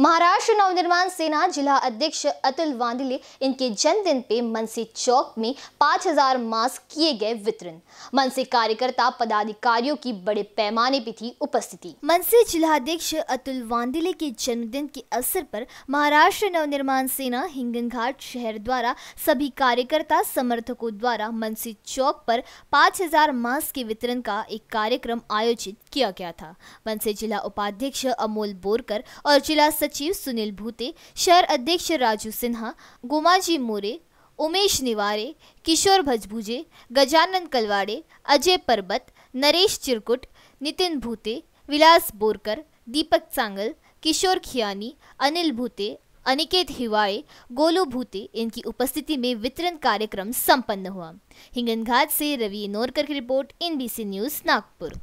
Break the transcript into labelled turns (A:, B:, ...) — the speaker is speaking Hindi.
A: महाराष्ट्र नवनिर्माण सेना जिला अध्यक्ष अतुल वांदिले इनके जन्मदिन पे मनसी चौक में 5000 मास्क किए गए वितरण मनसी कार्यकर्ता पदाधिकारियों की बड़े पैमाने पे थी उपस्थिति मनसी जिला अध्यक्ष अतुल वांदिले के जन्मदिन के अवसर पर महाराष्ट्र नवनिर्माण सेना हिंगन शहर द्वारा सभी कार्यकर्ता समर्थकों द्वारा मनसी चौक पर पाँच मास्क के वितरण का एक कार्यक्रम आयोजित किया गया था मनसी जिला उपाध्यक्ष अमोल बोरकर और जिला सचिव सचिव सुनील भूते शहर अध्यक्ष राजू सिन्हा गोमाजी मोरे उमेश निवारे किशोर भजभुजे गजानन कलवाड़े अजय परबत नरेश चिरकुट नितिन भूते विलास बोरकर दीपक सांगल किशोर खियानी अनिल भूते अनिकेत हिवाड़े गोलू भूते इनकी उपस्थिति में वितरण कार्यक्रम संपन्न हुआ हिंगनघाट से रवि नोरकर की रिपोर्ट एनबीसी न्यूज नागपुर